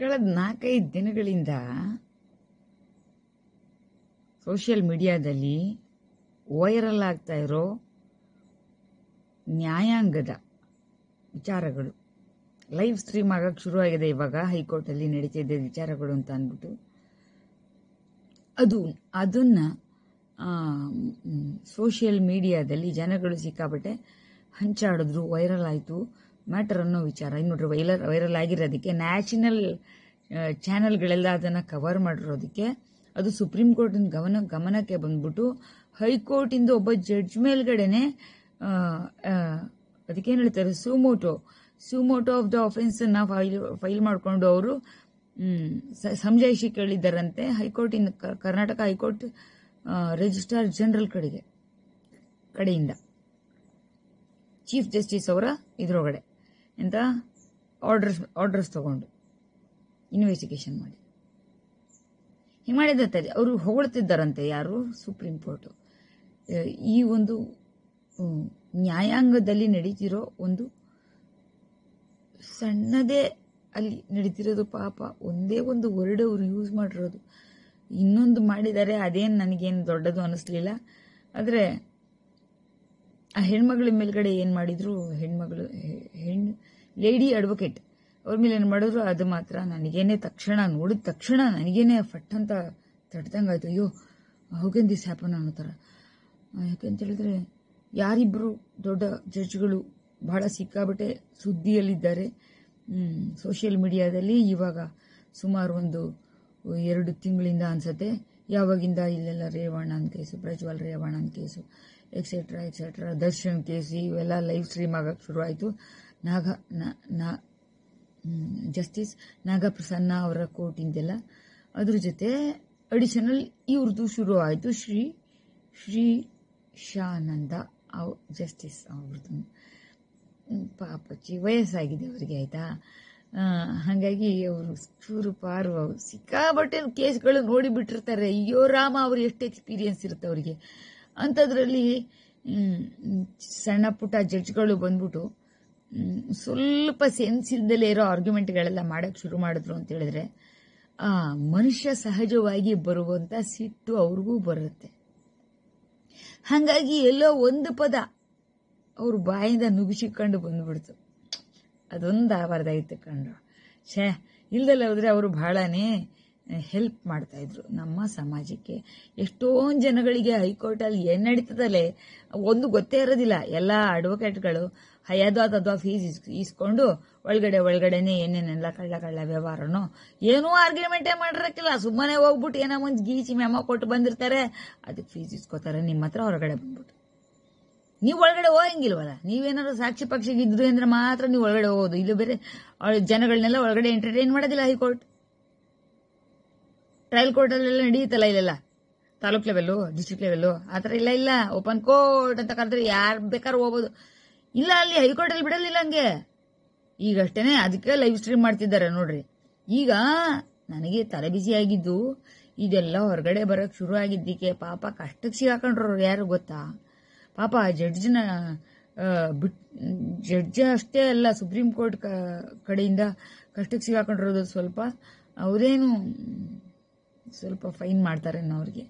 ಕಳೆದ ನಾಲ್ಕೈದು ದಿನಗಳಿಂದ ಸೋಷಿಯಲ್ ಮೀಡಿಯಾದಲ್ಲಿ ವೈರಲ್ ಆಗ್ತಾ ಇರೋ ನ್ಯಾಯಾಂಗದ ವಿಚಾರಗಳು ಲೈವ್ ಸ್ಟ್ರೀಮ್ ಆಗೋಕ್ಕೆ ಶುರುವಾಗಿದೆ ಇವಾಗ ಹೈಕೋರ್ಟಲ್ಲಿ ನಡೀತಿದ್ದ ವಿಚಾರಗಳು ಅಂತ ಅಂದ್ಬಿಟ್ಟು ಅದು ಅದನ್ನು ಸೋಷಿಯಲ್ ಮೀಡಿಯಾದಲ್ಲಿ ಜನಗಳು ಸಿಕ್ಕಾಪಟ್ಟೆ ಹಂಚಾಡಿದ್ರು ವೈರಲ್ ಆಯಿತು ಮ್ಯಾಟರ್ ಅನ್ನೋ ವಿಚಾರ ಇನ್ನು ನೋಡ್ರಿ ವೈರಲ್ ವೈರಲ್ ಆಗಿರೋದಕ್ಕೆ ನ್ಯಾಷನಲ್ ಚಾನಲ್ಗಳೆಲ್ಲ ಅದನ್ನು ಕವರ್ ಮಾಡಿರೋದಕ್ಕೆ ಅದು ಸುಪ್ರೀಂ ಕೋರ್ಟಿನ ಗಮನ ಗಮನಕ್ಕೆ ಬಂದ್ಬಿಟ್ಟು ಹೈಕೋರ್ಟಿಂದ ಒಬ್ಬ ಜಡ್ಜ್ ಮೇಲ್ಗಡೆನೆ ಅದಕ್ಕೇನು ಹೇಳ್ತಾರೆ ಸುಮೋಟೋ ಸುಮೋಟೋ ಆಫ್ ದ ಅನ್ನ ಫೈಲ್ ಫೈಲ್ ಮಾಡಿಕೊಂಡು ಅವರು ಸಂಜಾಯಿಷಿ ಕೇಳಿದ್ದಾರಂತೆ ಹೈಕೋರ್ಟಿನ ಕರ್ನಾಟಕ ಹೈಕೋರ್ಟ್ ರಿಜಿಸ್ಟ್ರಾರ್ ಜನರಲ್ ಕಡೆಗೆ ಕಡೆಯಿಂದ ಚೀಫ್ ಜಸ್ಟಿಸ್ ಅವರ ಇದರೊಳಗಡೆ ಎಂತ ಆರ್ಡರ್ಸ್ ಆರ್ಡರ್ಸ್ ತಗೊಂಡು ಇನ್ವೆಸ್ಟಿಗೇಷನ್ ಮಾಡಿ ಹಿಂಗೆ ಮಾಡಿದ್ರೆ ಅವರು ಹೊಗಳ್ತಿದ್ದಾರಂತೆ ಯಾರು ಸುಪ್ರೀಂ ಕೋರ್ಟು ಈ ಒಂದು ನ್ಯಾಯಾಂಗದಲ್ಲಿ ನಡೀತಿರೋ ಒಂದು ಸಣ್ಣದೇ ಅಲ್ಲಿ ನಡೀತಿರೋದು ಪಾಪ ಒಂದೇ ಒಂದು ವರ್ಡ್ ಅವರು ಯೂಸ್ ಮಾಡಿರೋದು ಇನ್ನೊಂದು ಮಾಡಿದ್ದಾರೆ ಅದೇನು ನನಗೇನು ದೊಡ್ಡದು ಅನ್ನಿಸ್ಲಿಲ್ಲ ಆದರೆ ಆ ಹೆಣ್ಮಗಳ ಮೇಲ್ಗಡೆ ಏನ್ ಮಾಡಿದ್ರು ಹೆಣ್ಮಗಳು ಹೆಣ್ಣು ಲೇಡಿ ಅಡ್ವೊಕೇಟ್ ಅವ್ರ ಮೇಲೆ ಏನ್ ಮಾಡಿದ್ರು ಅದು ಮಾತ್ರ ನನಗೇನೆ ತಕ್ಷಣ ನೋಡಿದ ತಕ್ಷಣ ನನಗೇನೆ ಫಟ್ ಅಂತ ತಟ್ದಂಗೆ ಆಯಿತು ಅಯ್ಯೋ ಹೌಗೆನ್ ದಿಸ್ ಹ್ಯಾಪನ್ ಅನ್ನೋ ಥರ ಹೇಳಿದ್ರೆ ಯಾರಿಬ್ರು ದೊಡ್ಡ ಜಡ್ಜ್ಗಳು ಬಹಳ ಸಿಕ್ಕಾಬಿಟ್ಟೆ ಸುದ್ದಿಯಲ್ಲಿದ್ದಾರೆ ಸೋಷಿಯಲ್ ಮೀಡಿಯಾದಲ್ಲಿ ಇವಾಗ ಸುಮಾರು ಒಂದು ಎರಡು ತಿಂಗಳಿಂದ ಅನ್ಸತ್ತೆ ಯಾವಾಗಿಂದ ಇಲ್ಲೆಲ್ಲ ರೇವಣ್ಣನ ಕೇಸು ಪ್ರಜ್ವಲ್ ರೇವಣ್ಣನ ಕೇಸು ಎಕ್ಸೆಟ್ರಾ ಎಕ್ಸೆಟ್ರಾ ದರ್ಶನ್ ಕೇಸಿ ಇವೆಲ್ಲ ಲೈವ್ ಸ್ಟ್ರೀಮ್ ಆಗೋಕ್ಕೆ ಶುರುವಾಯಿತು ನಾಗ ನಾ ಜಸ್ಟಿಸ್ ನಾಗಪ್ರಸನ್ನ ಅವರ ಕೋರ್ಟಿಂದೆಲ್ಲ ಅದ್ರ ಜೊತೆ ಅಡಿಷನಲ್ ಇವ್ರದ್ದು ಶುರು ಆಯಿತು ಶ್ರೀ ಶ್ರೀ ಶಾನಂದ ಅವ್ ಜಸ್ಟಿಸ್ ಅವ್ರದ್ದು ಪಾಪಚ್ಚಿ ವಯಸ್ಸಾಗಿದೆ ಅವರಿಗೆ ಆಯಿತಾ ಹಾಗಾಗಿ ಅವರು ಚೂರು ಪಾರು ಸಿಕ್ಕಾಬಟ್ಟೆ ಕೇಸ್ಗಳು ನೋಡಿಬಿಟ್ಟಿರ್ತಾರೆ ಅಯ್ಯೋ ರಾಮ ಅವ್ರು ಎಷ್ಟು ಎಕ್ಸ್ಪೀರಿಯನ್ಸ್ ಇರುತ್ತೆ ಅವರಿಗೆ ಅಂಥದ್ರಲ್ಲಿ ಸಣ್ಣ ಪುಟ್ಟ ಜಡ್ಜ್ಗಳು ಬಂದ್ಬಿಟ್ಟು ಸ್ವಲ್ಪ ಸೆನ್ಸ್ ಇಲ್ದಲೇ ಇರೋ ಆರ್ಗ್ಯುಮೆಂಟ್ಗಳೆಲ್ಲ ಮಾಡೋಕ್ಕೆ ಶುರು ಮಾಡಿದ್ರು ಅಂತ ಹೇಳಿದ್ರೆ ಆ ಮನುಷ್ಯ ಸಹಜವಾಗಿ ಬರುವಂಥ ಸಿಟ್ಟು ಅವ್ರಿಗೂ ಬರುತ್ತೆ ಹಾಗಾಗಿ ಎಲ್ಲೋ ಒಂದು ಪದ ಅವ್ರ ಬಾಯಿಂದ ನುಗ್ಗಿಸಿಕೊಂಡು ಬಂದ್ಬಿಡ್ತು ಅದೊಂದು ಆವಾರದಾಗಿತ್ತು ಕಂಡು ಛೇ ಇಲ್ದಲ್ಲ ಹೋದ್ರೆ ಅವರು ಬಹಳನೇ ಹೆಲ್ಪ್ ಇದ್ರು ನಮ್ಮ ಸಮಾಜಕ್ಕೆ ಎಷ್ಟೊಂದು ಜನಗಳಿಗೆ ಹೈಕೋರ್ಟಲ್ಲಿ ಏನ್ ನಡೀತದಲ್ಲೇ ಒಂದು ಗೊತ್ತೇ ಇರೋದಿಲ್ಲ ಎಲ್ಲ ಅಡ್ವೊಕೇಟ್ಗಳು ಹೈದಾದ್ ಅಥವಾ ಫೀಸ್ ಇಸ್ಕೊಂಡು ಒಳಗಡೆ ಒಳಗಡೆನೆ ಏನೇನೆಲ್ಲ ಕಳ್ಳ ಕಳ್ಳ ವ್ಯವಹಾರನೋ ಏನೂ ಆರ್ಗ್ಯುಮೆಂಟೇ ಮಾಡಿರಕ್ಕಿಲ್ಲ ಸುಮ್ಮನೆ ಹೋಗ್ಬಿಟ್ಟು ಏನೋ ಒಂದು ಗೀಚಿ ಮೆಮೋ ಕೊಟ್ಟು ಬಂದಿರ್ತಾರೆ ಅದಕ್ಕೆ ಫೀಸ್ ಇಸ್ಕೋತಾರೆ ನಿಮ್ಮ ಹತ್ರ ಹೊರಗಡೆ ಬಂದ್ಬಿಟ್ಟು ನೀವು ಒಳಗಡೆ ಹೋಗಂಗಿಲ್ವಲ್ಲ ನೀವೇನಾದ್ರು ಸಾಕ್ಷಿ ಪಕ್ಷಿಗಿದ್ರು ಅಂದ್ರೆ ಮಾತ್ರ ನೀವು ಒಳಗಡೆ ಹೋಗೋದು ಇದು ಬೇರೆ ಜನಗಳನ್ನೆಲ್ಲ ಒಳಗಡೆ ಎಂಟರ್ಟೈನ್ ಮಾಡೋದಿಲ್ಲ ಹೈಕೋರ್ಟ್ ಟ್ರಯಲ್ ಕೋರ್ಟಲ್ಲೆಲ್ಲ ನಡೆಯುತ್ತಲ್ಲ ಇಲ್ಲೆಲ್ಲ ತಾಲೂಕ್ ಲೆವೆಲ್ಲು ಡಿಸ್ಟ್ರಿಕ್ಟ್ ಲೆವೆಲ್ಲು ಆ ಥರ ಇಲ್ಲ ಇಲ್ಲ ಓಪನ್ ಕೋರ್ಟ್ ಅಂತ ಕರೆದ್ರೆ ಯಾರು ಬೇಕಾದ್ರೂ ಹೋಗ್ಬೋದು ಇಲ್ಲ ಅಲ್ಲಿ ಹೈಕೋರ್ಟಲ್ಲಿ ಬಿಡಲಿಲ್ಲ ಹಂಗೆ ಈಗಷ್ಟೇ ಅದಕ್ಕೆ ಲೈವ್ ಸ್ಟ್ರೀಮ್ ಮಾಡ್ತಿದ್ದಾರೆ ನೋಡ್ರಿ ಈಗ ನನಗೆ ತಲೆ ಆಗಿದ್ದು ಇದೆಲ್ಲ ಹೊರಗಡೆ ಬರೋಕೆ ಶುರು ಆಗಿದ್ದಕ್ಕೆ ಪಾಪ ಕಷ್ಟಕ್ಕೆ ಸಿಗಾಕೊಂಡ್ರ ಯಾರು ಗೊತ್ತಾ ಪಾಪ ಜಡ್ಜ್ನ ಬಿಟ್ ಜಡ್ಜ್ ಅಷ್ಟೇ ಅಲ್ಲ ಸುಪ್ರೀಂ ಕೋರ್ಟ್ ಕಡೆಯಿಂದ ಕಷ್ಟಕ್ಕೆ ಸಿಗಾಕೊಂಡಿರೋದು ಸ್ವಲ್ಪ ಅವರೇನು ಸ್ವಲ್ಪ ಫೈನ್ ಮಾಡ್ತಾರೇನೋ ಅವ್ರಿಗೆ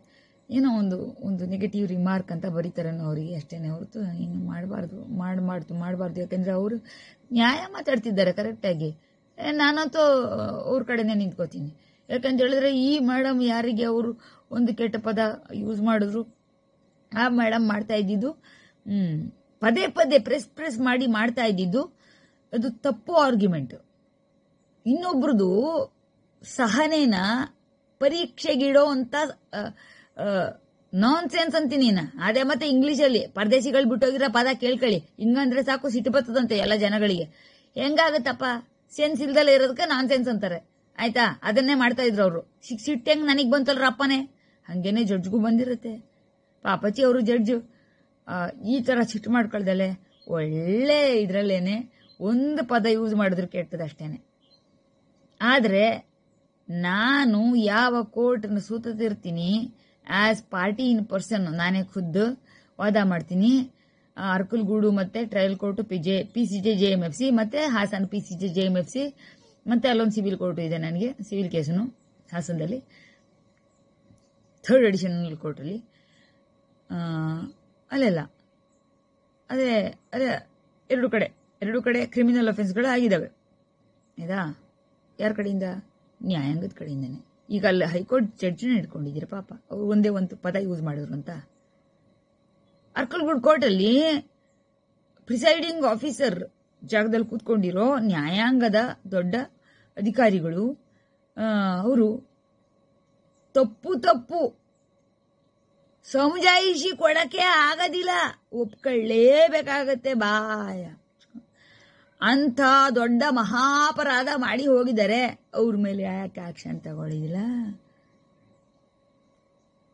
ಏನೋ ಒಂದು ಒಂದು ನೆಗೆಟಿವ್ ರಿಮಾರ್ಕ್ ಅಂತ ಬರೀತಾರೆ ಅವರಿಗೆ ಅಷ್ಟೇನೆ ಹೊರತು ಏನು ಮಾಡಬಾರ್ದು ಮಾಡಬಾರ್ದು ಮಾಡಬಾರ್ದು ಯಾಕಂದ್ರೆ ಅವರು ನ್ಯಾಯ ಮಾತಾಡ್ತಿದ್ದಾರೆ ಕರೆಕ್ಟಾಗಿ ನಾನಂತೂ ಅವ್ರ ಕಡೆನೆ ನಿಂತ್ಕೋತೀನಿ ಯಾಕಂತ ಹೇಳಿದ್ರೆ ಈ ಮೇಡಮ್ ಯಾರಿಗೆ ಅವರು ಒಂದು ಕೆಟ್ಟ ಪದ ಯೂಸ್ ಮಾಡಿದ್ರು ಆ ಮೇಡಮ್ ಮಾಡ್ತಾ ಇದ್ದಿದ್ದು ಪದೇ ಪದೇ ಪ್ರೆಸ್ ಪ್ರೆಸ್ ಮಾಡಿ ಮಾಡ್ತಾ ಇದ್ದಿದ್ದು ಅದು ತಪ್ಪು ಆರ್ಗ್ಯುಮೆಂಟ್ ಇನ್ನೊಬ್ರದ್ದು ಸಹನೇನ ಪರೀಕ್ಷೆಗಿಡೋ ಅಂತ ನಾನ್ ಸೆನ್ಸ್ ಅಂತೀನಿ ಅದೇ ಮತ್ತೆ ಅಲ್ಲಿ ಪರದೇಶಿಗಳು ಬಿಟ್ಟೋಗಿರೋ ಪದ ಕೇಳ್ಕೊಳ್ಳಿ ಹಿಂಗಂದ್ರೆ ಸಾಕು ಸಿಟ್ಟು ಬರ್ತದಂತೆ ಎಲ್ಲ ಜನಗಳಿಗೆ ಹೆಂಗಾಗತ್ತಪ್ಪ ಸೆನ್ಸ್ ಇಲ್ದಲ್ಲ ಇರೋದಕ್ಕೆ ನಾನ್ ಸೆನ್ಸ್ ಅಂತಾರೆ ಆಯ್ತಾ ಅದನ್ನೇ ಮಾಡ್ತಾ ಇದ್ರು ಅವರು ಸಿಕ್ ಸಿಟ್ಟು ಹೆಂಗ್ ನನಗ್ ಬಂತಲ್ರ ಅಪ್ಪನೇ ಹಂಗೇನೆ ಜಡ್ಜ್ಗೂ ಬಂದಿರುತ್ತೆ ಪಾಪಚಿ ಅವರು ಜಡ್ಜು ಈ ತರ ಸಿಟ್ಟು ಮಾಡ್ಕೊಳ್ದಲೆ ಒಳ್ಳೆ ಇದ್ರಲ್ಲೇನೆ ಒಂದು ಪದ ಯೂಸ್ ಮಾಡಿದ್ರು ಅಷ್ಟೇನೆ ಆದರೆ ನಾನು ಯಾವ ಕೋರ್ಟ್ನ ಸೂತತಿರ್ತೀನಿ ಆಸ್ ಪಾರ್ಟಿ ಇನ್ ಪರ್ಸನ್ ನಾನೇ ಖುದ್ದು ವಾದ ಮಾಡ್ತೀನಿ ಅರ್ಕಲ್ಗೂಡು ಮತ್ತೆ trial court P J P C J J M F C ಮತ್ತೆ Hassan P C J J M F C ಮತ್ತೆ ಅಲ್ಲೊಂದು ಸಿವಿಲ್ ಕೋರ್ಟ್ ಇದೆ ನನಗೆ ಸಿವಿಲ್ ಕೇಸನು ಹಾಸನದಲ್ಲಿ ಥರ್ಡ್ ಅಡಿಷನಲ್ ಕೋರ್ಟಲ್ಲಿ ಅಲ್ಲೆಲ್ಲ ಅದೇ ಅದೇ ಎರಡು ಕಡೆ ಎರಡು ಕಡೆ ಕ್ರಿಮಿನಲ್ ಅಫೆನ್ಸ್ಗಳು ಆಗಿದ್ದಾವೆ ಆಯ್ತಾ ಯಾರ ಕಡೆಯಿಂದ ನ್ಯಾಯಾಂಗದ ಕಡೆಯಿಂದನೇ ಈಗ ಅಲ್ಲಿ ಹೈಕೋರ್ಟ್ ಜಡ್ಜ್ನ ಇಟ್ಕೊಂಡಿದ್ದೀರ ಪಾಪ ಅವ್ರು ಒಂದೇ ಒಂದು ಪದ ಯೂಸ್ ಮಾಡಿದ್ರು ಅಂತ ಅರ್ಕಲ್ಗೂಡ್ ಕೋರ್ಟಲ್ಲಿ ಪ್ರಿಸೈಡಿಂಗ್ ಆಫೀಸರ್ ಜಾಗದಲ್ಲಿ ಕೂತ್ಕೊಂಡಿರೋ ನ್ಯಾಯಾಂಗದ ದೊಡ್ಡ ಅಧಿಕಾರಿಗಳು ಅವರು ತಪ್ಪು ತಪ್ಪು ಸಮುಜಾಯಿಷಿ ಕೊಡಕ್ಕೆ ಆಗೋದಿಲ್ಲ ಒಪ್ಕೊಳ್ಳೇಬೇಕಾಗತ್ತೆ ಬಾಯ ಅಂಥ ದೊಡ್ಡ ಮಹಾಪರಾಧ ಮಾಡಿ ಹೋಗಿದ್ದಾರೆ ಅವ್ರ ಮೇಲೆ ಯಾಕೆ ಆಕ್ಷನ್ ತಗೊಳ್ಳಿಲ್ಲ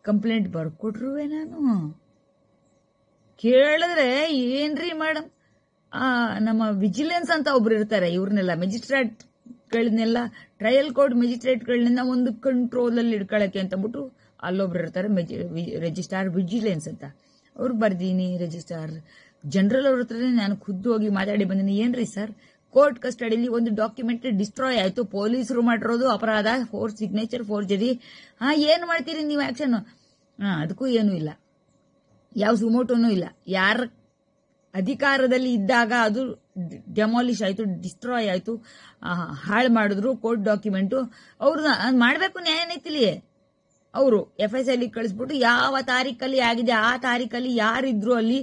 ಕಂಪ್ಲೇಂಟ್ ಬರ್ಕೊಟ್ರೂ ನಾನು ಕೇಳಿದ್ರೆ ಏನ್ರಿ ಮೇಡಮ್ ಆ ನಮ್ಮ ವಿಜಿಲೆನ್ಸ್ ಅಂತ ಒಬ್ರು ಇರ್ತಾರೆ ಇವ್ರನ್ನೆಲ್ಲ ಗಳನ್ನೆಲ್ಲ ಟ್ರಯಲ್ ಕೋರ್ಟ್ ಗಳಿಂದ ಒಂದು ಕಂಟ್ರೋಲ್ ಕಂಟ್ರೋಲಲ್ಲಿ ಅಂತ ಅಂದ್ಬಿಟ್ಟು ಅಲ್ಲೊಬ್ರು ಇರ್ತಾರೆ ಮೆಜಿ ರಿಜಿಸ್ಟ್ರಾರ್ ವಿಜಿಲೆನ್ಸ್ ಅಂತ ಅವ್ರು ಬರ್ದೀನಿ ರಿಜಿಸ್ಟ್ರಾರ್ ಜನರಲ್ ಅವ್ರ ಹತ್ರನೇ ನಾನು ಖುದ್ದು ಹೋಗಿ ಮಾತಾಡಿ ಬಂದಿನಿ ಏನ್ರಿ ಸರ್ ಕೋರ್ಟ್ ಕಸ್ಟಡಿಯಲ್ಲಿ ಒಂದು ಡಾಕ್ಯುಮೆಂಟ್ ಡಿಸ್ಟ್ರಾಯ್ ಆಯಿತು ಪೊಲೀಸರು ಮಾಡಿರೋದು ಅಪರಾಧ ಫೋರ್ ಸಿಗ್ನೇಚರ್ ಫೋರ್ಜರಿ ಹಾ ಏನು ಮಾಡ್ತೀರಿ ನೀವು ಆಕ್ಷನ್ ಅದಕ್ಕೂ ಏನು ಇಲ್ಲ ಯಾವ ಸುಮೋಟೋನು ಇಲ್ಲ ಯಾರ ಅಧಿಕಾರದಲ್ಲಿ ಇದ್ದಾಗ ಅದು ಡೆಮಾಲಿಷ್ ಆಯಿತು ಡಿಸ್ಟ್ರಾಯ್ ಆಯಿತು ಹಾಳು ಮಾಡಿದ್ರು ಕೋರ್ಟ್ ಡಾಕ್ಯುಮೆಂಟು ಅವ್ರನ್ನ ಮಾಡಬೇಕು ನ್ಯಾಯ ನೀತಿಲಿ ಅವರು ಎಫ್ ಐ ಕಳಿಸ್ಬಿಟ್ಟು ಯಾವ ತಾರೀಕಲ್ಲಿ ಆಗಿದೆ ಆ ತಾರೀಕಲ್ಲಿ ಯಾರಿದ್ರು ಅಲ್ಲಿ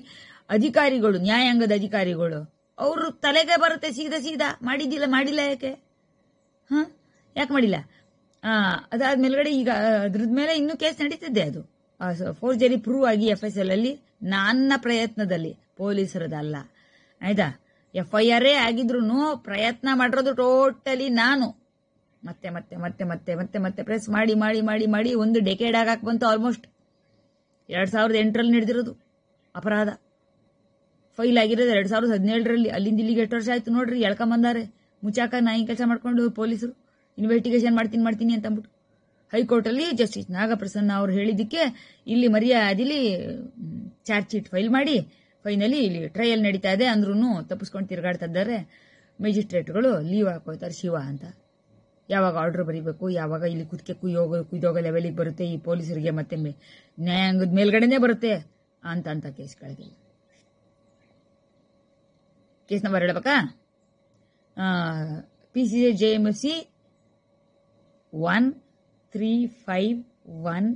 ಅಧಿಕಾರಿಗಳು ನ್ಯಾಯಾಂಗದ ಅಧಿಕಾರಿಗಳು ಅವರು ತಲೆಗೆ ಬರುತ್ತೆ ಸೀದಾ ಸೀದಾ ಮಾಡಿದ್ದಿಲ್ಲ ಮಾಡಿಲ್ಲ ಯಾಕೆ ಹ ಯಾಕೆ ಮಾಡಿಲ್ಲ ಅದಾದ ಮೇಲ್ಗಡೆ ಈಗ ಅದ್ರದ ಮೇಲೆ ಇನ್ನೂ ಕೇಸ್ ನಡೀತಿದ್ದೆ ಅದು ಫೋರ್ಜರಿ ಪ್ರೂವ್ ಆಗಿ ಎಫ್ ಎಸ್ ಎಲ್ ಅಲ್ಲಿ ನನ್ನ ಪ್ರಯತ್ನದಲ್ಲಿ ಪೊಲೀಸರದಲ್ಲ ಆಯ್ತಾ ಎಫ್ ಐ ಆರೇ ಆಗಿದ್ರು ಪ್ರಯತ್ನ ಮಾಡಿರೋದು ಟೋಟಲಿ ನಾನು ಮತ್ತೆ ಮತ್ತೆ ಮತ್ತೆ ಮತ್ತೆ ಮತ್ತೆ ಮತ್ತೆ ಪ್ರೆಸ್ ಮಾಡಿ ಮಾಡಿ ಮಾಡಿ ಮಾಡಿ ಒಂದು ಡೆಕೇಡ್ ಆಗಾಕ್ ಬಂತು ಆಲ್ಮೋಸ್ಟ್ ಎರಡ್ ಸಾವಿರದ ಎಂಟರಲ್ಲಿ ನಡೆದಿರೋದು ಅಪರಾಧ ಫೈಲ್ ಆಗಿರೋದು ಎರಡು ಸಾವಿರದ ಹದಿನೇಳರಲ್ಲಿ ಅಲ್ಲಿಂದ ಇಲ್ಲಿಗೆ ಎಷ್ಟು ವರ್ಷ ಆಯ್ತು ನೋಡ್ರಿ ಬಂದಾರೆ ಮುಚ್ಚಾಕ ನಾಯಿ ಕೆಲಸ ಮಾಡ್ಕೊಂಡು ಪೊಲೀಸರು ಇನ್ವೆಸ್ಟಿಗೇಷನ್ ಮಾಡ್ತೀನಿ ಮಾಡ್ತೀನಿ ಅಂತ ಅಂದ್ಬಿಟ್ಟು ಅಲ್ಲಿ ಜಸ್ಟಿಸ್ ನಾಗಪ್ರಸನ್ನ ಅವ್ರು ಹೇಳಿದ್ದಕ್ಕೆ ಇಲ್ಲಿ ಮರ್ಯಾದಿಲಿ ಚಾರ್ಜ್ ಶೀಟ್ ಫೈಲ್ ಮಾಡಿ ಫೈನಲಿ ಇಲ್ಲಿ ಟ್ರಯಲ್ ನಡೀತಾ ಇದೆ ಅಂದ್ರೂ ತಪ್ಪಿಸ್ಕೊಂಡು ತಿರುಗಾಡ್ತಾ ಇದ್ದಾರೆ ಮೆಜಿಸ್ಟ್ರೇಟ್ಗಳು ಲೀವ್ ಹಾಕೋತಾರೆ ಶಿವ ಅಂತ ಯಾವಾಗ ಆರ್ಡರ್ ಬರೀಬೇಕು ಯಾವಾಗ ಇಲ್ಲಿ ಕುದಕ್ಕೆ ಕುಯೋಗ ಕುಯ್ದೋಗ ಲೆವೆಲಿಗೆ ಬರುತ್ತೆ ಈ ಪೊಲೀಸರಿಗೆ ಮತ್ತೆ ನ್ಯಾಯಾಂಗದ ಮೇಲ್ಗಡೆನೆ ಬರುತ್ತೆ ಅಂತ ಅಂತ ಕೇಸ್ಗಳಿಗೆಲ್ಲ ಕೇಸ್ ನಂಬರ್ ಹೇಳಬೇಕಾ P C J M F C one three five one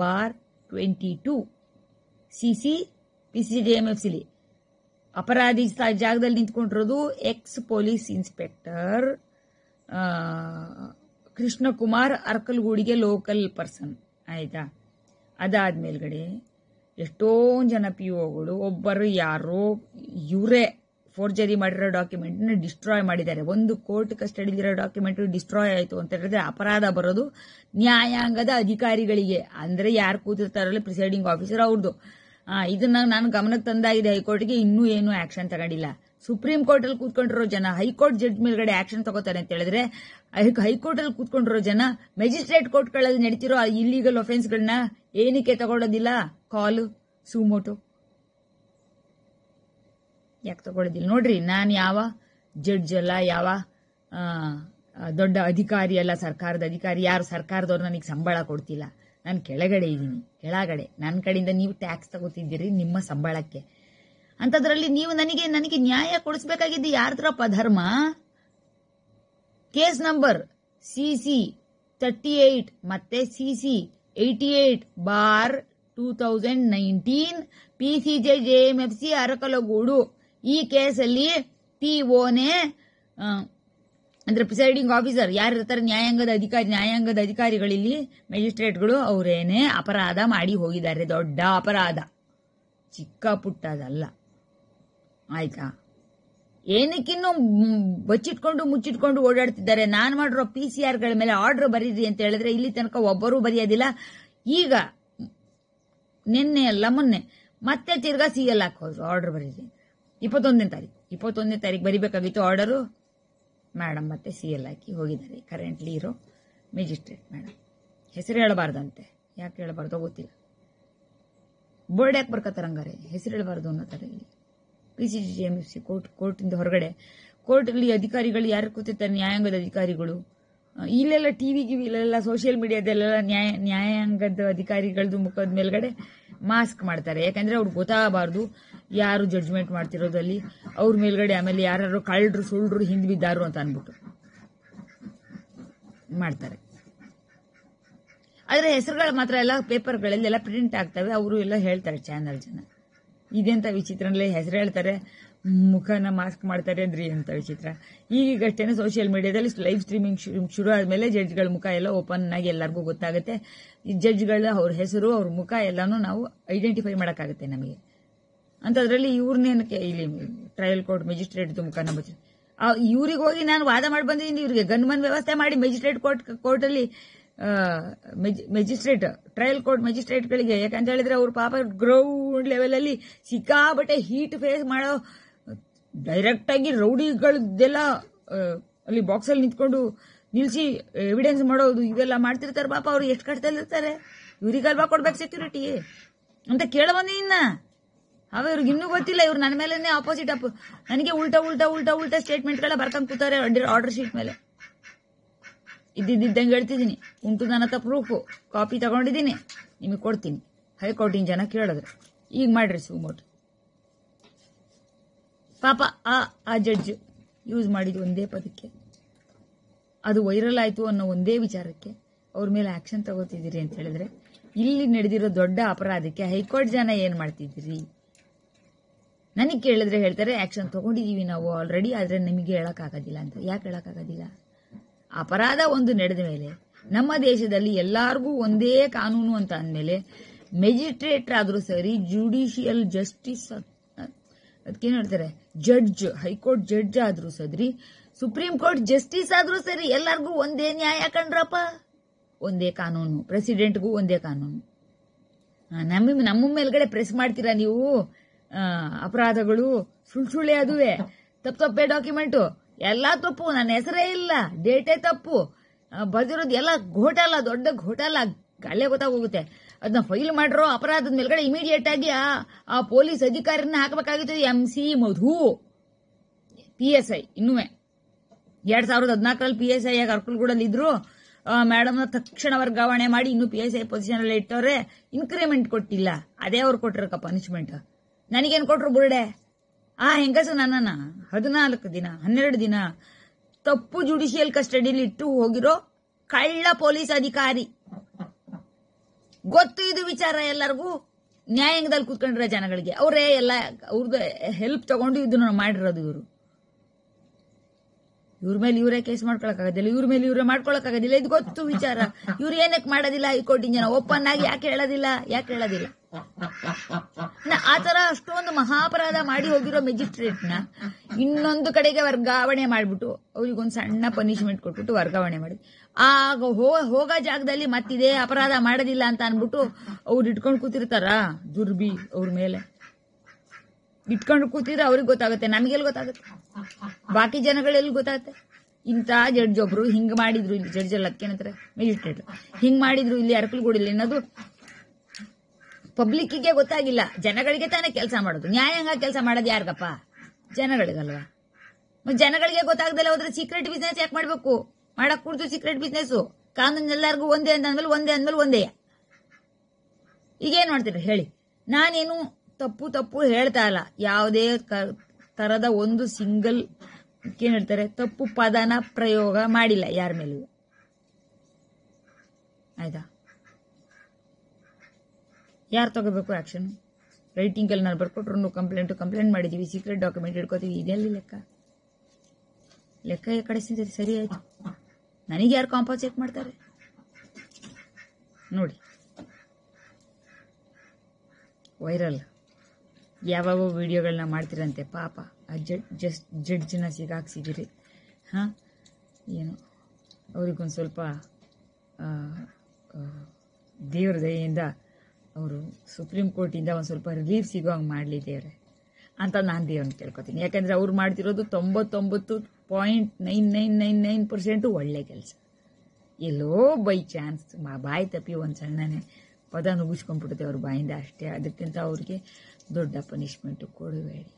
bar twenty two C C P C J M F ಸಿಲಿ ಅಪರಾಧಿ ಜಾಗದಲ್ಲಿ ನಿಂತ್ಕೊಂಡಿರೋದು ಎಕ್ಸ್ ಪೊಲೀಸ್ ಇನ್ಸ್ಪೆಕ್ಟರ್ ಕೃಷ್ಣಕುಮಾರ್ ಅರ್ಕಲ್ಗೂಡಿಗೆ ಲೋಕಲ್ ಪರ್ಸನ್ ಆಯ್ತಾ ಅದಾದ ಮೇಲ್ಗಡೆ ಎಷ್ಟೊಂದು ಜನ ಪಿ ಒಗಳು ಒಬ್ಬರು ಯಾರೋ ಇವರೇ ಫೋರ್ಜರಿ ಮಾಡಿರೋ ಡಾಕ್ಯುಮೆಂಟ್ನ ಡಿಸ್ಟ್ರಾಯ್ ಮಾಡಿದ್ದಾರೆ ಒಂದು ಕೋರ್ಟ್ ಕಸ್ಟಡಿಲಿರೋ ಡಾಕ್ಯುಮೆಂಟ್ ಡಿಸ್ಟ್ರಾಯ್ ಆಯಿತು ಅಂತ ಹೇಳಿದ್ರೆ ಅಪರಾಧ ಬರೋದು ನ್ಯಾಯಾಂಗದ ಅಧಿಕಾರಿಗಳಿಗೆ ಅಂದ್ರೆ ಯಾರು ಕೂತಿರ್ತಾರಲ್ಲ ಪ್ರಿಸೈಡಿಂಗ್ ಆಫೀಸರ್ ಅವ್ರದ್ದು ಇದನ್ನ ನಾನು ಗಮನಕ್ಕೆ ತಂದಾಗಿದೆ ಹೈಕೋರ್ಟ್ಗೆ ಇನ್ನೂ ಏನು ಆಕ್ಷನ್ ತಗೊಂಡಿಲ್ಲ ಸುಪ್ರೀಂ ಕೋರ್ಟ್ ಅಲ್ಲಿ ಕೂತ್ಕೊಂಡಿರೋ ಜನ ಹೈಕೋರ್ಟ್ ಜಡ್ಜ್ ಮೇಲ್ಗಡೆ ಆಕ್ಷನ್ ತಗೋತಾರೆ ಅಂತ ಹೇಳಿದ್ರೆ ಹೈಕೋರ್ಟ್ ಅಲ್ಲಿ ಕೂತ್ಕೊಂಡಿರೋ ಜನ ಮೆಜಿಸ್ಟ್ರೇಟ್ ಕೋರ್ಟ್ಗಳಲ್ಲಿ ನಡೀತಿರೋ ಇಲ್ಲೀಗಲ್ ಗಳನ್ನ ಏನಕ್ಕೆ ತಗೊಳ್ಳೋದಿಲ್ಲ ಕಾಲು ಸುಮೋಟು ಯಾಕೆ ತಗೊಳ್ಳೋದಿಲ್ಲ ನೋಡ್ರಿ ನಾನು ಯಾವ ಜಡ್ಜ್ ಅಲ್ಲ ಯಾವ ದೊಡ್ಡ ಅಧಿಕಾರಿ ಅಲ್ಲ ಸರ್ಕಾರದ ಅಧಿಕಾರಿ ಯಾರು ಸರ್ಕಾರದವ್ರು ನನಗೆ ಸಂಬಳ ಕೊಡ್ತಿಲ್ಲ ನಾನು ಕೆಳಗಡೆ ಇದ್ದೀನಿ ಕೆಳಗಡೆ ನನ್ನ ಕಡೆಯಿಂದ ನೀವು ಟ್ಯಾಕ್ಸ್ ತಗೋತಿದ್ದೀರಿ ನಿಮ್ಮ ಸಂಬಳಕ್ಕೆ ಅಂಥದ್ರಲ್ಲಿ ನೀವು ನನಗೆ ನನಗೆ ನ್ಯಾಯ ಕೊಡಿಸ್ಬೇಕಾಗಿದ್ದು ಯಾರದ್ರಪ್ಪ ಧರ್ಮ case number C C thirty eight ಮತ್ತೆ C C eighty eight bar two thousand nineteen P C J J M F C Arakalagudu ಈ ಕೇಸಲ್ಲಿ ಪಿ ಓನೇ ಅಂದ್ರೆ ಪ್ರಿಸೈಡಿಂಗ್ ಆಫೀಸರ್ ಯಾರಿರ್ತಾರೆ ನ್ಯಾಯಾಂಗದ ಅಧಿಕಾರಿ ನ್ಯಾಯಾಂಗದ ಅಧಿಕಾರಿಗಳಿಲ್ಲಿ ಮೆಜಿಸ್ಟ್ರೇಟ್ಗಳು ಅವರೇನೆ ಅಪರಾಧ ಮಾಡಿ ಹೋಗಿದ್ದಾರೆ ದೊಡ್ಡ ಅಪರಾಧ ಚಿಕ್ಕ ಪುಟ್ಟದಲ್ಲ ಆಯ್ತಾ ಏನಕ್ಕಿನ್ನೂ ಬಚ್ಚಿಟ್ಕೊಂಡು ಮುಚ್ಚಿಟ್ಕೊಂಡು ಓಡಾಡ್ತಿದ್ದಾರೆ ನಾನು ಮಾಡಿರೋ ಪಿ ಸಿ ಆರ್ಗಳ ಮೇಲೆ ಆರ್ಡರ್ ಬರೀರಿ ಅಂತ ಹೇಳಿದ್ರೆ ಇಲ್ಲಿ ತನಕ ಒಬ್ಬರು ಬರೆಯೋದಿಲ್ಲ ಈಗ ನಿನ್ನೆ ಅಲ್ಲ ಮೊನ್ನೆ ಮತ್ತೆ ತಿರ್ಗಾ ಸಿ ಎಲ್ ಹಾಕೋದ್ರು ಆರ್ಡರ್ ಬರೀರಿ ಇಪ್ಪತ್ತೊಂದನೇ ತಾರೀಕು ಇಪ್ಪತ್ತೊಂದನೇ ತಾರೀಕು ಬರಿಬೇಕಾಗಿತ್ತು ಆರ್ಡರು ಮೇಡಮ್ ಮತ್ತೆ ಸಿ ಎಲ್ ಹಾಕಿ ಹೋಗಿದ್ದಾರೆ ಕರೆಂಟ್ಲಿ ಇರೋ ಮ್ಯಾಜಿಸ್ಟ್ರೇಟ್ ಮೇಡಮ್ ಹೆಸರು ಹೇಳಬಾರ್ದಂತೆ ಯಾಕೆ ಹೇಳಬಾರ್ದು ಗೊತ್ತಿಲ್ಲ ಬೋರ್ಡ್ ಯಾಕೆ ಬರ್ಕತ್ತಾರೆ ಹಂಗಾರೆ ಹೆಸರು ಹೇಳಬಾರ್ದು ಅನ್ನೋತಾರೆ ಇಲ್ಲಿ P C J M F C court ಕೋರ್ಟಿಂದ ಹೊರಗಡೆ ಕೋರ್ಟಲ್ಲಿ ಅಧಿಕಾರಿಗಳು ಯಾರು ಕೂತಿರ್ತಾರೆ ನ್ಯಾಯಾಂಗದ ಅಧಿಕಾರಿಗಳು ಇಲ್ಲೆಲ್ಲ ಟಿ ವಿ ಗಿವಿಲೆಲ್ಲ ಸೋಷಿಯಲ್ ಮೀಡಿಯಾದಲ್ಲೆಲ್ಲ ನ್ಯಾಯ ನ್ಯಾಯಾಂಗದ ಅಧಿಕಾರಿಗಳದ್ದು ಮುಖದ ಮೇಲ್ಗಡೆ ಮಾಸ್ಕ್ ಮಾಡ್ತಾರೆ ಯಾಕಂದ್ರೆ ಅವ್ರು ಗೊತ್ತಾಗಬಾರ್ದು ಯಾರು ಜಡ್ಜ್ಮೆಂಟ್ ಮಾಡ್ತಿರೋದಲ್ಲಿ ಅವ್ರ ಮೇಲ್ಗಡೆ ಆಮೇಲೆ ಯಾರು ಕಳ್ಳರು ಸುಳ್ಳರು ಹಿಂದ್ ಬಿದ್ದಾರು ಅಂತ ಅನ್ಬಿಟ್ಟು ಮಾಡ್ತಾರೆ ಆದ್ರೆ ಹೆಸರುಗಳು ಮಾತ್ರ ಎಲ್ಲ ಎಲ್ಲ ಪ್ರಿಂಟ್ ಆಗ್ತವೆ ಅವರು ಎಲ್ಲ ಹೇಳ್ತಾರೆ ಚಾನಲ್ ಜನ ಇದೆಂತ ವಿಚಿತ್ರ ಹೆಸರು ಹೇಳ್ತಾರೆ ಮುಖನ ಮಾಸ್ಕ್ ಮಾಡ್ತಾರೆ ಅಂದ್ರಿ ಅಂತ ವಿಚಿತ್ರ ಈಗಷ್ಟೇ ಸೋಷಿಯಲ್ ಮೀಡಿಯಾದಲ್ಲಿ ಲೈವ್ ಸ್ಟ್ರೀಮಿಂಗ್ ಶುರು ಆದ್ಮೇಲೆ ಜಡ್ಜ್ಗಳ ಮುಖ ಎಲ್ಲ ಓಪನ್ ಆಗಿ ಎಲ್ಲರಿಗೂ ಗೊತ್ತಾಗುತ್ತೆ ಈ ಜಡ್ಜ್ಗಳ ಅವ್ರ ಹೆಸರು ಅವ್ರ ಮುಖ ಎಲ್ಲಾನು ನಾವು ಐಡೆಂಟಿಫೈ ಮಾಡೋಕ್ಕಾಗುತ್ತೆ ನಮಗೆ ಅಂಥದ್ರಲ್ಲಿ ಇವ್ರನ್ನೇನಕ್ಕೆ ಇಲ್ಲಿ ಟ್ರಯಲ್ ಕೋರ್ಟ್ ಮೆಜಿಸ್ಟ್ರೇಟ್ದು ಮುಖ ನಮ್ಮ ಇವ್ರಿಗೆ ಹೋಗಿ ನಾನು ವಾದ ಮಾಡಿ ಬಂದಿದ್ದೀನಿ ಇವರಿಗೆ ಗನ್ಮನ್ ವ್ಯವಸ್ಥೆ ಮಾಡಿ ಮೆಜಿಸ್ಟ್ರೇಟ್ ಕೋರ್ಟ್ ಕೋರ್ಟಲ್ಲಿ ಮೆಜಿಸ್ಟ್ರೇಟ್ ಟ್ರಯಲ್ ಕೋರ್ಟ್ ಗಳಿಗೆ ಯಾಕಂತ ಹೇಳಿದ್ರೆ ಅವ್ರು ಪಾಪ ಗ್ರೌಂಡ್ ಲೆವೆಲಲ್ಲಿ ಸಿಕ್ಕಾಬಟ್ಟೆ ಹೀಟ್ ಫೇಸ್ ಮಾಡೋ ಡೈರೆಕ್ಟ್ ಆಗಿ ರೌಡಿಗಳದ್ದೆಲ್ಲ ಅಲ್ಲಿ ಬಾಕ್ಸ್ ಅಲ್ಲಿ ನಿಂತ್ಕೊಂಡು ನಿಲ್ಸಿ ಎವಿಡೆನ್ಸ್ ಮಾಡೋದು ಇವೆಲ್ಲ ಮಾಡ್ತಿರ್ತಾರೆ ಪಾಪ ಅವ್ರು ಎಷ್ಟು ಕಷ್ಟದಲ್ಲಿ ಇರ್ತಾರೆ ಅಲ್ವಾ ಕೊಡ್ಬೇಕು ಸೆಕ್ಯೂರಿಟಿ ಅಂತ ಇನ್ನ ಅವ ಇವ್ರಿಗೆ ಇನ್ನೂ ಗೊತ್ತಿಲ್ಲ ಇವ್ರು ನನ್ನ ಮೇಲೇನೆ ಆಪೋಸಿಟ್ ಅಪ್ ನನಗೆ ಉಲ್ಟಾ ಉಲ್ಟಾ ಉಲ್ಟಾ ಉಲ್ಟಾ ಸ್ಟೇಟ್ಮೆಂಟ್ಗಳ ಬರ್ಕೊಂಡು ಕೂತಾರೆ ಆರ್ಡರ್ ಶೀಟ್ ಮೇಲೆ ಇದ್ದಿದ್ದಂಗೆ ಹೇಳ್ತಿದ್ದೀನಿ ಉಂಟು ನನ್ನ ಹತ್ರ ಪ್ರೂಫು ಕಾಪಿ ತಗೊಂಡಿದ್ದೀನಿ ನಿಮಗೆ ಕೊಡ್ತೀನಿ ಹೈಕೋರ್ಟಿನ ಜನ ಕೇಳಿದ್ರೆ ಈಗ ಮಾಡ್ರಿ ಸುಮೋಟ್ ಪಾಪ ಆ ಆ ಜಡ್ಜ್ ಯೂಸ್ ಮಾಡಿದ್ದು ಒಂದೇ ಪದಕ್ಕೆ ಅದು ವೈರಲ್ ಆಯಿತು ಅನ್ನೋ ಒಂದೇ ವಿಚಾರಕ್ಕೆ ಅವ್ರ ಮೇಲೆ ಆ್ಯಕ್ಷನ್ ತಗೋತಿದ್ದೀರಿ ಅಂತ ಹೇಳಿದ್ರೆ ಇಲ್ಲಿ ನಡೆದಿರೋ ದೊಡ್ಡ ಅಪರಾಧಕ್ಕೆ ಹೈಕೋರ್ಟ್ ಜನ ಏನು ಮಾಡ್ತಿದ್ದೀರಿ ನನಗೆ ಕೇಳಿದ್ರೆ ಹೇಳ್ತಾರೆ ಆ್ಯಕ್ಷನ್ ತೊಗೊಂಡಿದ್ದೀವಿ ನಾವು ಆಲ್ರೆಡಿ ಆದರೆ ನಿಮಗೆ ಹೇಳೋಕ್ಕಾಗೋದಿಲ್ಲ ಅಂತ ಯಾಕೆ ಹೇಳೋಕ್ಕಾಗೋದಿಲ್ಲ ಅಪರಾಧ ಒಂದು ನಡೆದ ಮೇಲೆ ನಮ್ಮ ದೇಶದಲ್ಲಿ ಎಲ್ಲಾರ್ಗೂ ಒಂದೇ ಕಾನೂನು ಅಂತ ಅಂದಮೇಲೆ ಮೆಜಿಸ್ಟ್ರೇಟ್ ಆದರೂ ಸರಿ ಜುಡಿಷಿಯಲ್ ಜಸ್ಟಿಸ್ ಅದಕ್ಕೇನು ಹೇಳ್ತಾರೆ ಜಡ್ಜ್ ಹೈಕೋರ್ಟ್ ಜಡ್ಜ್ ಆದ್ರೂ ಸದ್ರಿ ಸುಪ್ರೀಂ ಕೋರ್ಟ್ ಜಸ್ಟಿಸ್ ಆದ್ರೂ ಸರಿ ಎಲ್ಲರಿಗೂ ಒಂದೇ ನ್ಯಾಯ ಕಂಡ್ರಪ್ಪ ಒಂದೇ ಕಾನೂನು ಪ್ರೆಸಿಡೆಂಟ್ಗೂ ಒಂದೇ ಕಾನೂನು ನಮ್ಮ ನಮ್ಮ ಮೇಲ್ಗಡೆ ಪ್ರೆಸ್ ಮಾಡ್ತೀರಾ ನೀವು ಅಪರಾಧಗಳು ಸುಳ್ಳು ಸುಳ್ಳೆ ಅದುವೆ ತಪ್ಪು ತಪ್ಪೆ ಡಾಕ್ಯುಮೆಂಟು ಎಲ್ಲ ತಪ್ಪು ನನ್ನ ಹೆಸರೇ ಇಲ್ಲ ಡೇಟೇ ತಪ್ಪು ಬದಿರೋದು ಎಲ್ಲ ಘೋಟಾಲ ದೊಡ್ಡ ಘೋಟಾಲ ಅಲ್ಲೇ ಗೊತ್ತಾಗೋಗುತ್ತೆ ಅದನ್ನ ಫೈಲ್ ಮಾಡಿರೋ ಅಪರಾಧದ ಮೇಲ್ಗಡೆ ಇಮಿಡಿಯೇಟ್ ಆಗಿ ಆ ಪೊಲೀಸ್ ಅಧಿಕಾರಿನ ಹಾಕಬೇಕಾಗಿತ್ತು M C Madhu P S I ಇನ್ನುವೆ ಎರಡ್ ಸಾವಿರದ ಹದಿನಾಲ್ಕರಲ್ಲಿ ಪಿ ಎಸ್ ಐ ಅರ್ಕಲ್ಗೂಡಲ್ಲಿ ಇದ್ರು ಮೇಡಮ್ನ ತಕ್ಷಣ ವರ್ಗಾವಣೆ ಮಾಡಿ ಇನ್ನು ಪಿ ಎಸ್ ಐ ಪೊಸಿಷನ್ ಅಲ್ಲಿ ಇಟ್ಟವ್ರೆ ಇನ್ಕ್ರಿಮೆಂಟ್ ಕೊಟ್ಟಿಲ್ಲ ಅದೇ ಅವ್ರು ಕೊಟ್ಟಿರಕ ಪನಿಷ್ಮೆಂಟ್ ನನಗೇನು ಕೊಟ್ರು ಬುರ್ಡೆ ಆ ಹೆಂಗಸು ನನ್ನ ಹದಿನಾಲ್ಕು ದಿನ ಹನ್ನೆರಡು ದಿನ ತಪ್ಪು ಜುಡಿಷಿಯಲ್ ಕಸ್ಟಡಿಯಲ್ಲಿ ಇಟ್ಟು ಹೋಗಿರೋ ಕಳ್ಳ ಪೊಲೀಸ್ ಅಧಿಕಾರಿ ಗೊತ್ತು ಇದು ವಿಚಾರ ಎಲ್ಲರಿಗೂ ನ್ಯಾಯಾಂಗದಲ್ಲಿ ಕೂತ್ಕೊಂಡಿರೋ ಜನಗಳಿಗೆ ಅವರೇ ಎಲ್ಲ ಅವ್ರದ್ದು ಹೆಲ್ಪ್ ತಗೊಂಡು ಇದನ್ನ ಮಾಡಿರೋದು ಇವರು ಇವ್ರ ಮೇಲೆ ಇವರೇ ಕೇಸ್ ಮಾಡ್ಕೊಳಕ್ಕಾಗದಿಲ್ಲ ಇವ್ರ ಮೇಲೆ ಇವರೇ ಮಾಡ್ಕೊಳಕ್ಕಾಗೋದಿಲ್ಲ ಇದು ಗೊತ್ತು ವಿಚಾರ ಇವ್ರು ಏನಕ್ಕೆ ಮಾಡೋದಿಲ್ಲ ಹೈಕೋರ್ಟ್ ಜನ ಓಪನ್ ಆಗಿ ಯಾಕೆ ಹೇಳೋದಿಲ್ಲ ಯಾಕೆ ಹೇಳೋದಿಲ್ಲ ಆತರ ಅಷ್ಟೊಂದು ಮಹಾಪರಾಧ ಮಾಡಿ ಹೋಗಿರೋ ಮೆಜಿಸ್ಟ್ರೇಟ್ ನ ಇನ್ನೊಂದು ಕಡೆಗೆ ವರ್ಗಾವಣೆ ಮಾಡ್ಬಿಟ್ಟು ಅವ್ರಿಗೊಂದು ಸಣ್ಣ ಪನಿಷ್ಮೆಂಟ್ ಕೊಟ್ಬಿಟ್ಟು ವರ್ಗಾವಣೆ ಮಾಡಿ ಆಗ ಹೋಗೋ ಜಾಗದಲ್ಲಿ ಮತ್ತಿದೆ ಅಪರಾಧ ಮಾಡೋದಿಲ್ಲ ಅಂತ ಅನ್ಬಿಟ್ಟು ಅವ್ರು ಇಟ್ಕೊಂಡು ಕೂತಿರ್ತಾರ ದುರ್ಬಿ ಅವ್ರ ಮೇಲೆ ಇಟ್ಕೊಂಡು ಕೂತಿದ್ರೆ ಅವ್ರಿಗೆ ಗೊತ್ತಾಗುತ್ತೆ ನಮ್ಗೆಲ್ಲಿ ಗೊತ್ತಾಗುತ್ತೆ ಬಾಕಿ ಜನಗಳೆಲ್ಲಿ ಗೊತ್ತಾಗುತ್ತೆ ಇಂಥ ಜಡ್ಜ್ ಒಬ್ರು ಹಿಂಗ್ ಮಾಡಿದ್ರು ಇಲ್ಲಿ ಜಡ್ಜ್ ಎಲ್ಲ ಅದಕ್ಕೆ ಮೆಜಿಸ್ಟ್ರೇಟ್ ಹಿಂಗ್ ಮಾಡಿದ್ರು ಇಲ್ಲಿ ಅರಕಲ್ಗೂಡಲ್ಲಿ ಅನ್ನೋದು ಗೆ ಗೊತ್ತಾಗಿಲ್ಲ ಜನಗಳಿಗೆ ತಾನೇ ಕೆಲಸ ಮಾಡೋದು ನ್ಯಾಯಾಂಗ ಕೆಲಸ ಮಾಡೋದು ಯಾರಿಗಪ್ಪ ಜನಗಳಿಗಲ್ವಾ ಜನಗಳಿಗೆ ಗೊತ್ತಾಗದಲ್ಲ ಹೋದ್ರೆ ಸೀಕ್ರೆಟ್ ಬಿಸ್ನೆಸ್ ಯಾಕೆ ಮಾಡಬೇಕು ಮಾಡಕ್ ಕೂಡ ಸೀಕ್ರೆಟ್ ಬಿಸ್ನೆಸ್ ಕಾನೂನು ಎಲ್ಲರಿಗೂ ಒಂದೇ ಅಂದ್ಮೇಲೆ ಒಂದೇ ಅಂದ್ಮೇಲೆ ಒಂದೇ ಈಗ ಏನ್ ಮಾಡ್ತೀರಿ ಹೇಳಿ ನಾನೇನು ತಪ್ಪು ತಪ್ಪು ಹೇಳ್ತಾ ಇಲ್ಲ ಯಾವುದೇ ತರದ ಒಂದು ಸಿಂಗಲ್ ಏನ್ ಹೇಳ್ತಾರೆ ತಪ್ಪು ಪದನ ಪ್ರಯೋಗ ಮಾಡಿಲ್ಲ ಯಾರ ಮೇಲೂ ಆಯ್ತಾ ಯಾರು ತಗೋಬೇಕು ಆ್ಯಕ್ಷನ್ ರೈಟಿಂಗಲ್ಲಿ ನಾನು ಬರ್ಕೊಟ್ರು ಕಂಪ್ಲೇಂಟು ಕಂಪ್ಲೇಂಟ್ ಮಾಡಿದ್ದೀವಿ ಸೀಕ್ರೆಟ್ ಡಾಕ್ಯುಮೆಂಟ್ ಹಿಡ್ಕೋತೀವಿ ಇದೆಲ್ಲ ಲೆಕ್ಕ ಲೆಕ್ಕ ಈ ಕಡೆ ಸರಿ ಆಯಿತು ನನಗೆ ಯಾರು ಚೆಕ್ ಮಾಡ್ತಾರೆ ನೋಡಿ ವೈರಲ್ ಯಾವ್ಯಾವ ವಿಡಿಯೋಗಳನ್ನ ಮಾಡ್ತಿರಂತೆ ಪಾಪ ಆ ಜಡ್ ಜಸ್ಟ್ ಜಡ್ಜ್ನ ಸಿಗಾಕ್ಸಿದ್ದೀರಿ ಹಾಂ ಏನು ಅವ್ರಿಗೊಂದು ಸ್ವಲ್ಪ ದೇವ್ರ ದಯೆಯಿಂದ ಅವರು ಸುಪ್ರೀಂ ಕೋರ್ಟಿಂದ ಒಂದು ಸ್ವಲ್ಪ ರಿಲೀಫ್ ಸಿಗೋ ಹಂಗೆ ಮಾಡಲಿ ದೇವ್ರೆ ಅಂತ ನಾನು ದೇವ್ರನ್ನ ಕೇಳ್ಕೊತೀನಿ ಯಾಕಂದರೆ ಅವ್ರು ಮಾಡ್ತಿರೋದು ತೊಂಬತ್ತೊಂಬತ್ತು point nine nine nine nine percent ಒಳ್ಳೆ ಕೆಲಸ ಎಲ್ಲೋ ಬೈ ಚಾನ್ಸ್ ಮಾ ಬಾಯಿ ತಪ್ಪಿ ಒಂದು ಸಣ್ಣನೇ ಪದ ನುಗ್ಗಿಸ್ಕೊಂಡ್ಬಿಡುತ್ತೆ ಅವ್ರ ಬಾಯಿಂದ ಅಷ್ಟೇ ಅದಕ್ಕಿಂತ ಅವ್ರಿಗೆ ದೊಡ್ಡ ಪನಿಷ್ಮೆಂಟು ಕೊಡಬೇಡಿ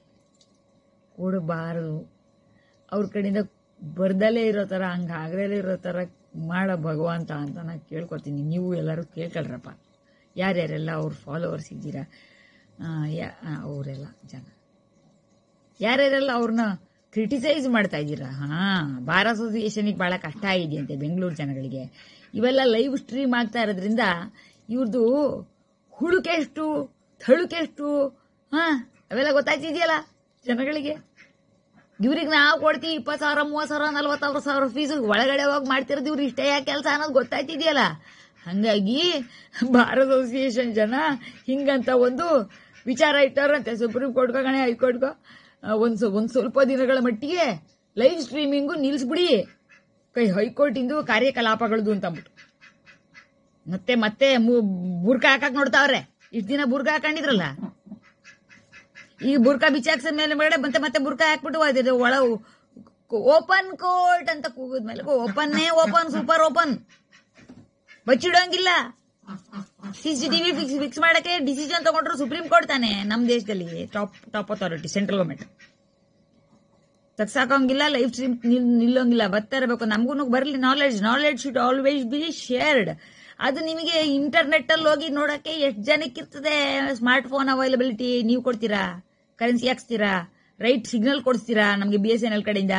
ಕೊಡಬಾರದು ಅವ್ರ ಕಡೆಯಿಂದ ಬರ್ದಲ್ಲೇ ಇರೋ ಥರ ಹಂಗೆ ಆಗ್ರಲ್ಲೇ ಇರೋ ಥರ ಮಾಡ ಭಗವಂತ ಅಂತ ನಾನು ಕೇಳ್ಕೊತೀನಿ ನೀವು ಎಲ್ಲರೂ ಕೇಳ್ಕೊಳ್ರಪ್ಪ ಯಾರ್ಯಾರೆಲ್ಲ ಅವ್ರ ಫಾಲೋವರ್ಸ್ ಇದ್ದೀರಾ ಅವರೆಲ್ಲ ಜನ ಯಾರ್ಯಾರೆಲ್ಲ ಅವ್ರನ್ನ ಕ್ರಿಟಿಸೈಸ್ ಮಾಡ್ತಾ ಇದ್ದೀರಾ ಹಾ ಬಾರ್ ಅಸೋಸಿಯೇಷನಿಗೆ ಭಾಳ ಕಷ್ಟ ಇದೆಯಂತೆ ಬೆಂಗಳೂರು ಜನಗಳಿಗೆ ಇವೆಲ್ಲ ಲೈವ್ ಸ್ಟ್ರೀಮ್ ಆಗ್ತಾ ಇರೋದ್ರಿಂದ ಇವ್ರದ್ದು ಹುಡುಕೆಷ್ಟು ಥಳುಕೆಷ್ಟು ಹಾ ಅವೆಲ್ಲ ಗೊತ್ತಾಗ್ತಿದೆಯಲ್ಲ ಜನಗಳಿಗೆ ಇವ್ರಿಗೆ ನಾವು ಕೊಡ್ತೀವಿ ಇಪ್ಪತ್ತು ಸಾವಿರ ಮೂವತ್ತು ಸಾವಿರ ನಲ್ವತ್ತಾರು ಸಾವಿರ ಫೀಸ್ ಒಳಗಡೆ ಹೋಗಿ ಮಾಡ್ತಿರೋದು ಇವ್ರು ಇಷ್ಟೇ ಯಾಕೆ ಕೆಲಸ ಅನ್ನೋದು ಗೊತ್ತಾಯ್ತಿದೆಯಲ್ಲ ಹಂಗಾಗಿ ಬಾರ್ ಅಸೋಸಿಯೇಷನ್ ಜನ ಹಿಂಗಂತ ಒಂದು ವಿಚಾರ ಇಟ್ಟವ್ರಂತೆ ಸುಪ್ರೀಂ ಕೋರ್ಟ್ಗೋ ಗಣೆ ಹೈಕೋರ್ಟ್ಗೋ ಒಂದ್ ಒಂದು ಸ್ವಲ್ಪ ದಿನಗಳ ಮಟ್ಟಿಗೆ ಲೈವ್ ಸ್ಟ್ರೀಮಿಂಗು ನಿಲ್ಸ್ಬಿಡಿ ಕೈ ಹೈಕೋರ್ಟಿಂದು ಕಾರ್ಯಕಲಾಪಗಳದು ಅಂತ ಅಂದ್ಬಿಟ್ಟು ಮತ್ತೆ ಮತ್ತೆ ಬುರ್ಕ ಹಾಕಕ್ ನೋಡ್ತಾವ್ರೆ ಇಷ್ಟ ದಿನ ಬುರ್ಕ ಹಾಕೊಂಡಿದ್ರಲ್ಲ ಈ ಬುರ್ಕ ಬಿಚ್ಚಾಕ್ಸಿದ ಮೇಲೆ ಮತ್ತೆ ಮತ್ತೆ ಬುರ್ಕ ಹಾಕ್ಬಿಟ್ಟು ಅದೇ ಒಳ ಓಪನ್ ಕೋರ್ಟ್ ಅಂತ ಕೂಗಿದ್ಮೇಲೆ ಓಪನ್ನೇ ಓಪನ್ ಸೂಪರ್ ಓಪನ್ ಬಚ್ಚಿಡೋಂಗಿಲ್ಲ ಟಿವಿ ಫಿಕ್ಸ್ ಫಿಕ್ಸ್ ಮಾಡಕ್ಕೆ ಡಿಸಿಷನ್ ತಗೊಂಡ್ರು ಸುಪ್ರೀಂ ಕೋರ್ಟ್ ತಾನೆ ನಮ್ಮ ದೇಶದಲ್ಲಿ top top authority central government ತಗ್ಸಾಕಂಗಿಲ್ಲ ಲೈಫ್ ಸ್ಟ್ರೀಮ್ ನಿಲ್ಲೋಂಗಿಲ್ಲ ಬರ್ತಾ ಇರಬೇಕು ನಮಗೂ ಬರಲಿ knowledge knowledge should always be shared ಅದು ನಿಮಗೆ ಇಂಟರ್ನೆಟ್ ಅಲ್ಲಿ ಹೋಗಿ ನೋಡಕ್ಕೆ ಎಷ್ಟು ಜನಕ್ಕೆ ಇರ್ತದೆ ಸ್ಮಾರ್ಟ್ ಫೋನ್ ಅವೈಲಬಿಲಿಟಿ ನೀವು ಕೊಡ್ತೀರಾ ಕರೆನ್ಸಿ ಹಾಕ್ಸ್ತೀರಾ ರೈಟ್ ಸಿಗ್ನಲ್ ಕೊಡಿಸ್ತೀರಾ ನಮಗೆ ಬಿ ಎಸ್ ಎನ್ ಎಲ್ ಕಡೆಯಿಂದ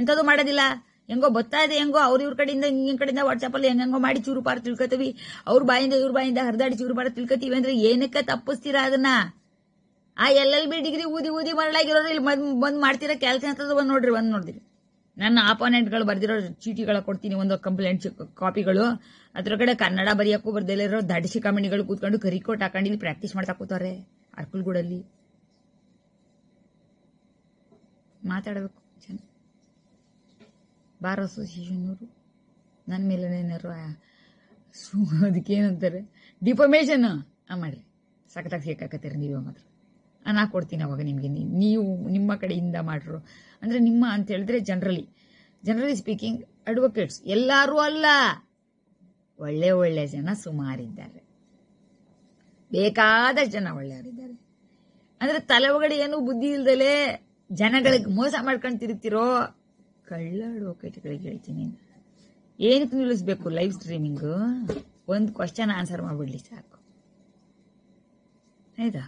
ಎಂಥದ್ದು ಮಾಡೋದಿಲ್ಲ ಹೆಂಗೋ ಬರ್ತಾ ಇದೆ ಹೆಂಗೋ ಅವ್ರ ಇವ್ರ ಕಡೆಯಿಂದ ಹಿಂಗಿನ ಕಡೆಯಿಂದ ಅಲ್ಲಿ ಹೆಂಗೋ ಮಾಡಿ ಚೂರು ಪಾರು ತಿಳ್ಕೊತೀವಿ ಅವ್ರ ಬಾಯಿಂದ ಇವ್ರ ಬಾಯಿಂದ ಹರಿದಾಡಿ ಚೂರು ಪಾರು ತಿಳ್ಕೊತೀವಿ ಅಂದ್ರೆ ಏನಕ್ಕೆ ತಪ್ಪಿಸ್ತೀರಾ ಅದನ್ನ ಆ ಎಲ್ ಎಲ್ ಬಿ ಡಿಗ್ರಿ ಊದಿ ಊದಿ ಮರಳಾಗಿರೋರು ಇಲ್ಲಿ ಬಂದು ಮಾಡ್ತಿರೋ ಕೆಲಸ ಅಂತದ್ದು ಬಂದ್ ನೋಡ್ರಿ ಬಂದ್ ನೋಡ್ರಿ ನನ್ನ ಆಪೋನೆಂಟ್ಗಳು ಬರ್ದಿರೋ ಚೀಟಿಗಳ ಕೊಡ್ತೀನಿ ಒಂದು ಕಂಪ್ಲೇಂಟ್ ಕಾಪಿಗಳು ಅದ್ರ ಕಡೆ ಕನ್ನಡ ಬರ್ದೇ ಬರ್ದೇಲಿರೋ ದಡಿಸಿ ಕಾಮಿಡಿಗಳು ಕೂತ್ಕೊಂಡು ಕರಿಕೋಟ್ ಹಾಕೊಂಡು ಇಲ್ಲಿ ಪ್ರಾಕ್ಟೀಸ್ ಮಾಡ್ತಾ ಕೂತಾರೆ ಅರ್ಕುಲ್ಗೂಡಲ್ಲಿ ಮಾತಾಡಬೇಕು ಬಾರ್ ಅಸೋಸಿಯೇಷನ್ನವರು ನನ್ನ ಮೇಲೆ ಏನಾರು ಅದಕ್ಕೆ ಏನಂತಾರೆ ಡಿಫಮೇಷನ್ ಆ ಮಾಡಿ ಸಖತ್ತಾಗಿ ಸಿಕ್ಕಾಕತ್ತೀರಿ ನೀವು ಮಾತ್ರ ನಾ ಕೊಡ್ತೀನಿ ಅವಾಗ ನಿಮಗೆ ನೀವು ನಿಮ್ಮ ಕಡೆಯಿಂದ ಮಾಡಿರೋ ಅಂದರೆ ನಿಮ್ಮ ಅಂತ ಹೇಳಿದ್ರೆ ಜನರಲಿ ಜನರಲಿ ಸ್ಪೀಕಿಂಗ್ ಅಡ್ವೊಕೇಟ್ಸ್ ಎಲ್ಲರೂ ಅಲ್ಲ ಒಳ್ಳೆ ಒಳ್ಳೆ ಜನ ಸುಮಾರಿದ್ದಾರೆ ಬೇಕಾದ ಜನ ಒಳ್ಳೆಯವರಿದ್ದಾರೆ ಅಂದರೆ ತಲೆ ಒಳಗಡೆ ಏನೂ ಬುದ್ಧಿ ಇಲ್ದಲೆ ಜನಗಳಿಗೆ ಮೋಸ ಮಾಡ್ಕೊಂಡು ತಿರುಗ್ತಿರೋ ಕಳ್ಳ ಕೈಟಗಳಿಗೆ ಹೇಳ್ತೀನಿ ಏನಕ್ಕೆ ನಿಲ್ಲಿಸ್ಬೇಕು ಲೈವ್ ಸ್ಟ್ರೀಮಿಂಗು ಒಂದು ಕ್ವಶನ್ ಆನ್ಸರ್ ಮಾಡಿಬಿಡ್ಲಿ ಸಾಕು ಆಯ್ತಾ